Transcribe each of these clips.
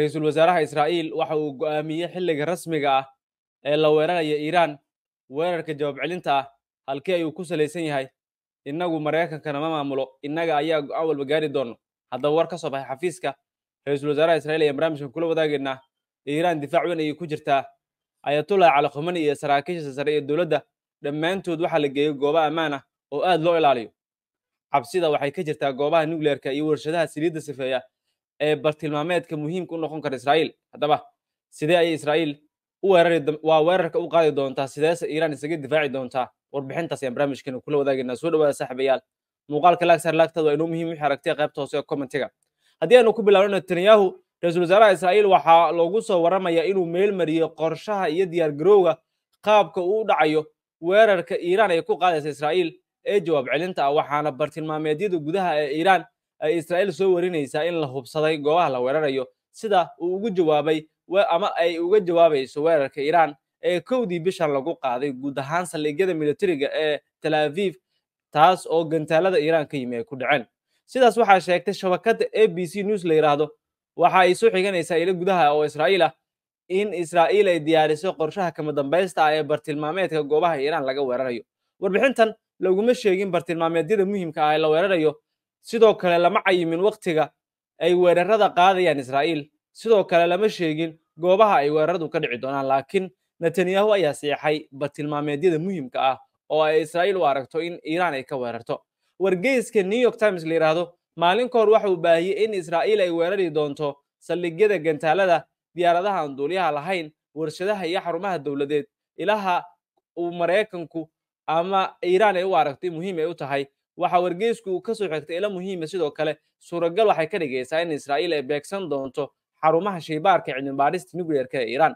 ra-iisul wasaaraha israa'iil waxa uu go'aamiyey xilliga rasmiga ah ee la weeraraya iiraan weerarka jawaab celinta ah halkii ayuu ku salaysan yahay innagu maraykankana ma maamulo innaga ayaa go'aan walba gaari doono haddaba war ka soo baxay xafiiska ra-iisul wasaaraha isra'iil ayaan barnaamijkan kula wadaagaynaa iiraan difaac weyn ayay ku jirtaa ayatullah cali khumani iyo saraakiisha sare ee dowladda dhammaantood waxaa la geeyo goobo ammaan ah oo aad loo ilaaliyo cabsida waxay ka jirtaa goobaha nukleerka iyo warshadaha siliidda sifeeya ee bartilmaameedka muhiimka u noqon kara israiil haddaba sidee ayay israa'iil waa weerarka u qaadi doontaa sideese iiraan isaga difaaci doontaa warbixintaas ayaan barnaamijkeena kula wadaageynaa soo dhawaada saaxiibayaal muuqaalka laagsar laagtaada waa inuu muhiim wixii aragtay qaybta hoose ee kommentiga haddii aynu ku bilaabno netanyahu ra-iisul wasaaraha israa'iil waxaa loogu soo waramayaa inuu meel mariyey qorshaha iyo diyaargarowga qaabka uu u dhacayo weerarka iiraan ay ku qaadaysa israiil ee jawaab celinta ah waxaana bartilmaameedyada gudaha ee iiraan ay israa'iil soo warinaysaa in la hubsaday goobaha la weerarayo sida uu ugu jawaabay ama ay uga jawaabayso weerarka iiraan ee kowdii bishan lagu qaaday guud ahaan saldhigyada militariga ee tal aviv taas oo gantaalada iiraan ka yimi ay ku dhaceen sidaas waxaa sheegtay shabakadda a b c news la yidhaahdo waxa ay soo xiganaysaa ila gudaha oo israa'iil ah in israa'iil ay diyaariso qorshaha kama dambaysta ah ee bartilmaameedka goobaha iiraan laga weerarayo warbixintan laguma sheegin bartilmaameedyada muhiimka ah ee la weerarayo sidoo kale lama cayimin wakhtiga ay weerarada qaadayaan israa'iil sidoo kale lama sheegin goobaha ay weeraradu ka dhici doonaan laakiin netanyahu ayaa seexay batilmaameedyada muhiimka ah oo ay israa'iil u aragto in iiraan ay ka weerarto wargeyska new york times la yidhaahdo maalin ka hor waxa uu baahiyey in israa'iil ay weerari doonto saldhigyada gantaalada diyaaradahaan aan duuliyaha lahayn warshadaha iyo xarumaha dowladeed ilaha uu maraykanku ama iiraan ay u aragto in muhiim ay u tahay waxaa wargeysku uu ka soo xigtay ilo muhiima ah sidoo kale suuragal waxay ka dhigaysaa in israa'iil ay beegsan doonto xarumaha shiibaarka cilmibaadhista nucleyerka ee iiraan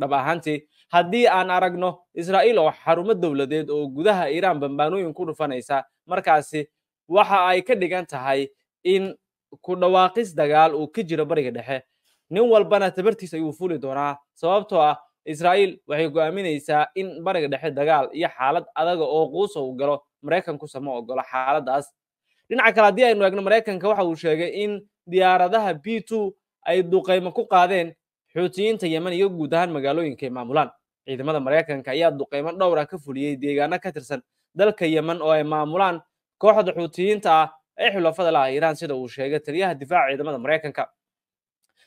dhab ahaantii haddii aan aragno israa'iil oo xarumo dowladeed oo gudaha iiraan bambaanooyin ku dhufanaysa markaasi waxa ay ka dhigan tahay in ku dhawaaqis dagaal uu ka jiro bariga dhexe nin walbana tabartiis ayuu fuli doonaa sababtoo ah israa'iil waxay go'aaminaysaa in bariga dhexe dagaal iyo xaalad adaga oo quusa uu galo maraykanku sama ogolo xaaladdaas dhinaca kale haddii aynu eegno maraykanka waxa uu sheegay in diyaaradaha b two ay duqaymo ku qaadeen xuutiyiinta yeman iyo guud ahaan magaalooyinka ay maamulaan ciidamada maraykanka ayaa duqaymo dhowr ah ka fuliyey deegaano ka tirsan dalka yemen oo ay maamulaan kooxda xuutiyiinta ah ee xulafada laha iiraan sida uu sheegay taliyaha difaaca ciidamada maraykanka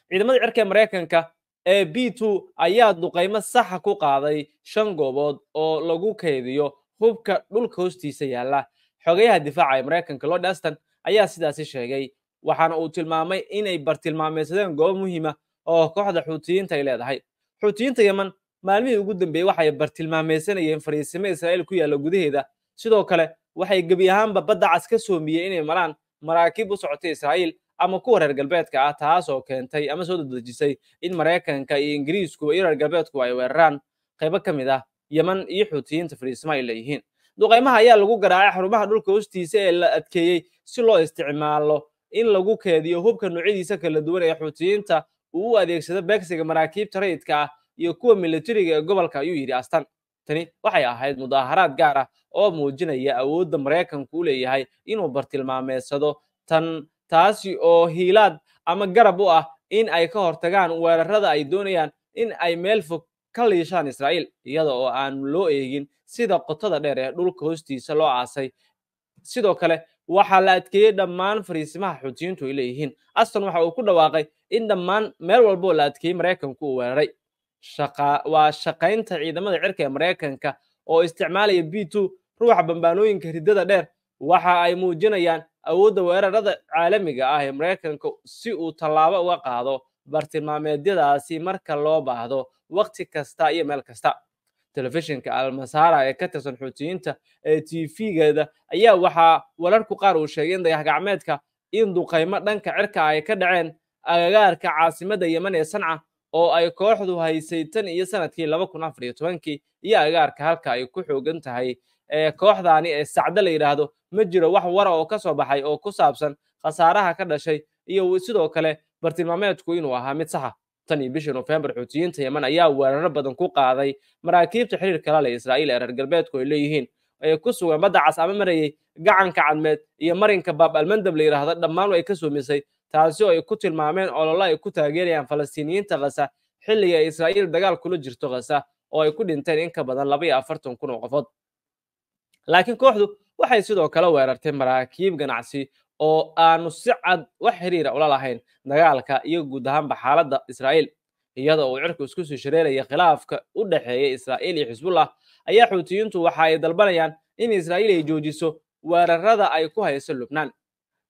ciidamada cirka ee maraykanka ee b bitu ayaa duqaymo saxa ah ku qaaday shan goobood oo lagu keydiyo hubka dhulka hoostiisa yaalla xogayaha difaaca ee maraykanka lord aston ayaa sidaasi sheegay waxaana uu tilmaamay inay bartilmaameysadeen goobo muhiima ah oo kooxda xuutiyiinta ay leedahay xuutiyiinta yeman maalmihii ugu dambeeyey waxay bartilmaameysanayeen fariisimo israa'iil ku yaalla gudaheeda sidoo kale waxay gebi ahaanba badda cas ka soomiyey inay maraan maraakiib u socotay israa'iil ama kuwa reer galbeedka ah taasoo keentay ama soo dadajisay in maraykanka iyo ingiriisku iyo reer galbeedku ay weeraraan qaybo ka mid ah yeman iyo xuutiyiinta fariisma ay leeyihiin duqaymaha ayaa lagu garaacay xarumaha dhulka hoostiisa ee la adkeeyey si loo isticmaalo in lagu keediyo hubka noocyadiisa kala duwan ee xuutiyiinta uu u adeegsado beegsiga maraakiibta rayidka ah iyo kuwa militariga ee gobolka ayuu yidhi astan tani waxay ahayd mudaaharaad gaar ah oo muujinaya awoodda maraykanku u leeyahay inuu bartilmaameedsado tan taasi oo hiilaad ama garab u ah in ay ka hortagaan weerarada ay doonayaan in ay meel fog ka liishaan israa'iil iyada oo aan loo eegin sida qotada dheer ee dhulka hoostiisa loo aasay sidoo kale waxaa la adkeeyey dhammaan fariisimaha xuutiyiintu ay leeyihiin aston waxa uu ku dhawaaqay in dhammaan meel walboo la adkeeyey maraykanku uu weeraray waa shaqaynta ciidamada cirka ee maraykanka oo isticmaalaya b two ruuxa bambaanooyinka riddada dheer waxa ay muujinayaan awoodda weerarada caalamiga ah ee maraykanka si uu tallaabo uga qaado bartilmaameedyadaasi marka loo baahdo wakhti kasta iyo meel kasta telefishinka almasara ee ka tirsan xuutiyiinta ee geeda ayaa waxaa wararku qaar uu sheegay in dayaxgacmeedka in duqaymo dhanka cirka ay ka dhaceen agagaarka caasimadda yeman ee sanca oo ay kooxdu haysay tan iyo sanadkii laba kun afar iyo tobankii iyo agaarka halka ay ku xoogan tahay ee kooxdaani ee sacdo la yidhaahdo ma jiro wax wara oo ka soo baxay oo ku saabsan khasaaraha ka dhashay iyo sidoo kale bartilmaameedku inuu ahaa mid saxa tan iyo bishii nofembar xuutiyiinta yeman ayaa weeraro badan ku qaaday maraakiibta xiriirka la leh israa'iil ee reer galbeedku ay leeyihiin ee ku sugan badda cas ama marayey gacanka cadmeed iyo marinka baab almandab la yidhaahda dhammaan ay ka suumisay taasi oo ay ku tilmaameen ololo ay ku taageerayaan falastiiniyiinta khasa xilliga ay israa'iil dagaal kula jirto khasa oo ay ku dhinteen in ka badan labaiyo afartan kun oo qofood laakiin kooxdu waxay sidoo kale weerartay maraakiib ganacsi oo aanu si cad wax xiriira ah ula lahayn dagaalka iyo guud ahaanba xaaladda israa'iil iyada oo uu cirka isku sii shareeraya khilaafka u dhexeeya israa'iil iyo xisbullah ayaa xuutiyiintu waxa ay dalbanayaan in israa'iil ay joojiso weerarada ay ku hayso lubnaan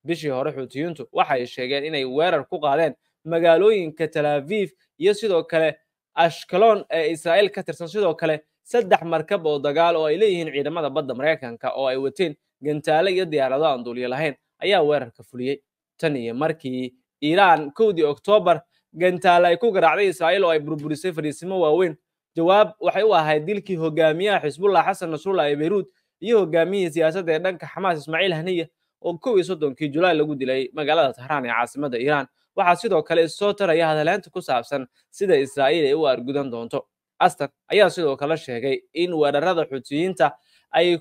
bishii hore xuutiyintu ay sheegeen inay weerar ku qaadeen magaalooyinka talaaviv iyo sidoo kale ashkaloon ee israa'iil ka tirsan sidoo kale saddex markab oo dagaal oo ay leeyihiin ciidamada badda maraykanka oo ay wateen gantaale iyo diyaarado aan duuliyo lahayn ayaa weerarka fuliyey tan iyo markii iiraan kowdii oktoobar gantaale ay ku garaacday israa'iil oo ay burburisay fariisimo waaweyn jawaab waxay u ahayd dilkii hogaamiyaha xisbullah xasan nasrullah ee beyruut iyo hogaamiyihii siyaasadda ee dhanka xamaas ismaaciil haniya oo kow iyo soddonkii julaay lagu dilay magaalada tahraan ee caasimadda iiraan waxaa sidoo kale soo taraya hadaleynta ku saabsan sida israa'iil ay u argudan doonto astan ayaa sidoo kale sheegay in weerarada xuutiyiinta ay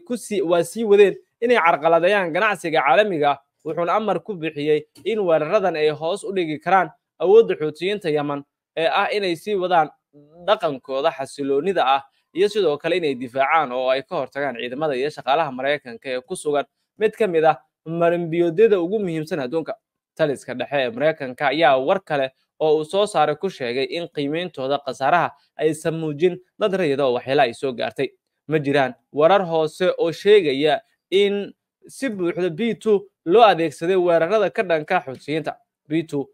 waa sii wadeen inay carqaladeeyaan ganacsiga caalamiga ah, wuxuuna amar ku bixiyey in weeraradan ay hoos u dhigi karaan awoodda xuutiyiinta yeman ee ah inay sii wadaan dhaqankooda xasiloonnida ah iyo sidoo kale inay difaacaan oo ay ka hortagaan ciidamada iyo shaqaalaha maraykanka ee ku sugan mid ka mid ah marimbiyoodyada ugu muhiimsan adduunka taliska dhexe ee maraykanka ayaa war kale oo uu soo saaray ku sheegay in qiimeyntooda khasaaraha aysan muujin dad rayada oo waxyeela ay soo gaartay ma jiraan warar hoose oo sheegaya in si buuxda b two loo adeegsaday weerarada ka dhanka xusiyiinta b two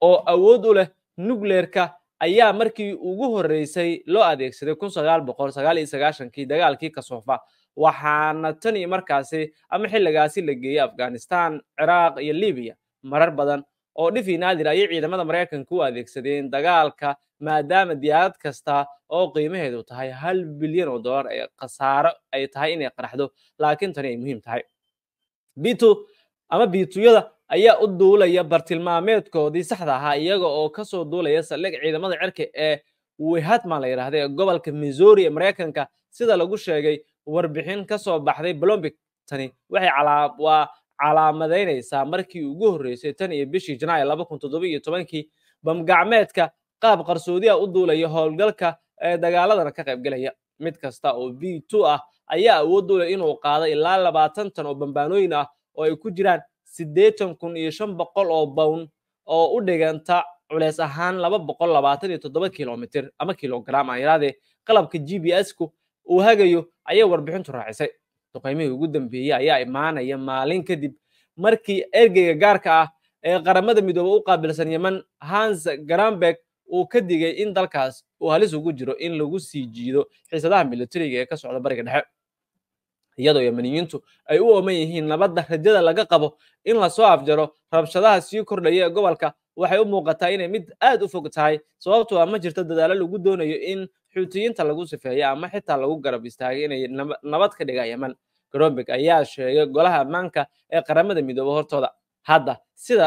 oo awood u leh nukleerka ayaa markii ugu horreysay loo adeegsaday kun sagaal boqol sagaal iyo sagaashankii dagaalkii kasoofa waxaana tani markaasi ama xilligaasi la geeyey afghanistan ciraaq iyo libiya marar badan oo dhifi naadir ayay ciidamada maraykanka u adeegsadeen dagaalka maadaama diyaarad kasta oo qiimaheedu tahay hal bilyan oo dollar ee khasaaro ay tahay inay qaraxdo laakiin tani ay muhiim tahay bitu ama bituyada ayaa u duulaya bartilmaameedkoodii saxda ahaa iyaga oo kasoo duulaya saldhig ciidamada cerka ee wihatman la yidhaahda ee gobolka missouri ee maraykanka sida lagu sheegay warbixin ka soo baxday blombig tani waxay waa calaamadaynaysaa markii ugu horreysay tan iyo bishii janaay laba kun toddoba iyo tobankii bamgacmeedka qaab qarsoodiha ah u duulaya howlgalka ee dagaaladana ka qaybgelaya mid kasta oo b two ah ayaa awood duulay inuu qaado ilaa labaatan tan oo bambaanooyin ah oo ay ku jiraan siddeetan kun iyo shan boqol oo bown oo u dhiganta culeys ahaan laba boqol labaatan iyo toddoba kilomitir ama kilogram aan yidhahdee qalabka g b s ku uu hagayo ayay warbixintu raacisay duqaymihii ugu dambeeyey ayaa imaanaya maalin kadib markii ergeyga gaarka ah ee qaramada midoobe u qaabilsan yeman hans granberg uu ka digay in dalkaas uu halis ugu jiro in lagu sii jiido xiisadaha milatariga ee ka socda bariga dhexe iyadoo yemaniyiintu ay u ooman yihiin nabadda rajada laga qabo in lasoo afjaro rabshadaha sii kordhaya ee gobolka waxay u muuqataa inay mid aad u fog tahay sababtoo a ah ma jirto dadaalo lagu doonayo in xuutiyiinta lagu sifeeya ama xitaa lagu garab istaagay inay nabad ka dhiga yeman gromberg ayaa sheegay golaha ammaanka ee qaramada midoobe hortooda hadda sida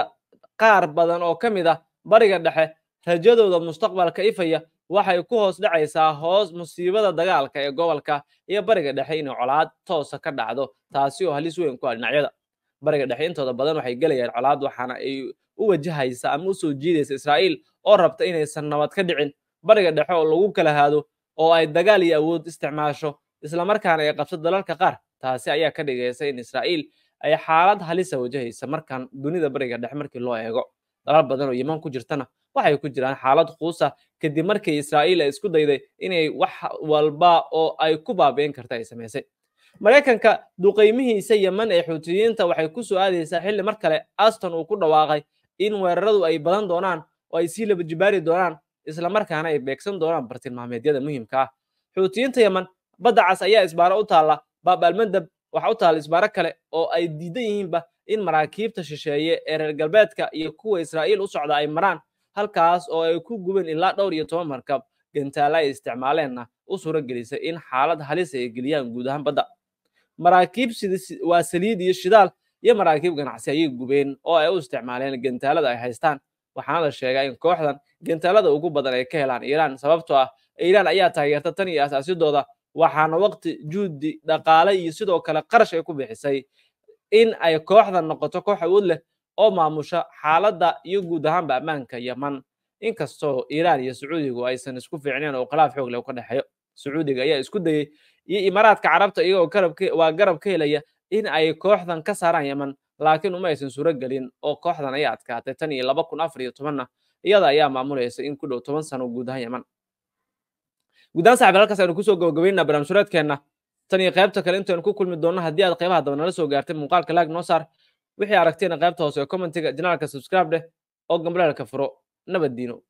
qaar badan oo ka mid ah bariga dhexe rajadooda mustaqbalka ifaya waxay ku hoos dhacaysaa hoos musiibada dagaalka ee gobolka iyo bariga dhexe inay colaad toosa ka dhacdo taasi oo halis weyn ku ah dhinacyada bariga dhexe intooda badan waxay gelayaan colaad waxaana ay u wajahaysa ama u soo jiidaysa israa'iil oo rabta inaysan nabad ka dhicin bariga dhexe oo lagu kala haado oo ay dagaal iyo awood isticmaasho isla markaana ay qabso dalalka qaar taasi ayaa ka dhigaysa in israa'iil ay xaalad halisa ah wajahaysa markaan dunida bariga dhexe markii loo eego dalal badan oo yiman ku jirtana waxay ku jiraan xaalad kuusa ah kadib markii israa'iil ay isku dayday inay wax walba oo ay ku baabi'in karta ay samaysay maraykanka duqaymihiisa yeman ee xuutiyiinta waxay ku soo aadaysaa xilli mar kale aston uu ku dhawaaqay in weeraradu ay badan doonaan oo ay sii laba jibaari doonaan isla markaana ay beegsan doonaan bartilmaameedyada muhiimka ah xuutiyiinta yeman badda cas ayaa isbaaro u taalla baabaalmandab almandab waxa u taalla isbaaro kale oo ay diidan yihiinba in maraakiibta shisheeye ee reer galbeedka iyo kuwa israa'iil u socda ay maraan halkaas oo ay ku gubeen ilaa dhowr iyo toban markab gantaala ay isticmaaleenna u suura gelisay in xaalad halis ay geliyaan guud ahaan badda maraakiib waa saliid iyo shidaal iyo maraakiib ganacsi ayay gubeen oo ay u isticmaaleen gantaalada ay haystaan waxaana la sheegaa in kooxdan gantaalada ugu badan ay ka helaan iiraan sababtoo ah iiraan ayaa taageerta tan iyo asaasiyadooda waxaana waqti juudi dhaqaale iyo sidoo kale qarash ay ku bixisay in ay kooxdan noqoto koox awood leh oo maamusha xaaladda iyo guud ahaanba ammaanka yeman inkastoo iiraan iyo sacuudigu aysan isku fiicneen oo khilaaf xoog leh ka dhexeeyo sacuudiga ayaa isku dayey iyo imaaraadka carabta iyagoo waa garab ka helaya in ay kooxdan ka saaraan yeman laakiin uma aysan suuro gelin oo kooxdan ayaa adkaatay tan iyo laba kun afar iyo tobanna ah iyada ayaa maamulaysa in ku dhow toban sano guud ahaan yaman guud ahaan halkaas aynu kusoo gabagabaynana barnaamijhureedkeenna tan iyo qaybta kale intaynu ku kulmi doonno haddii aad qaybaha daba nala soo gaartay muuqaalka laag noo saar wixii aragtayna qaybta hoose ee commentiga janaalka subscribe dheh oo gambalaalka furo nabaddiino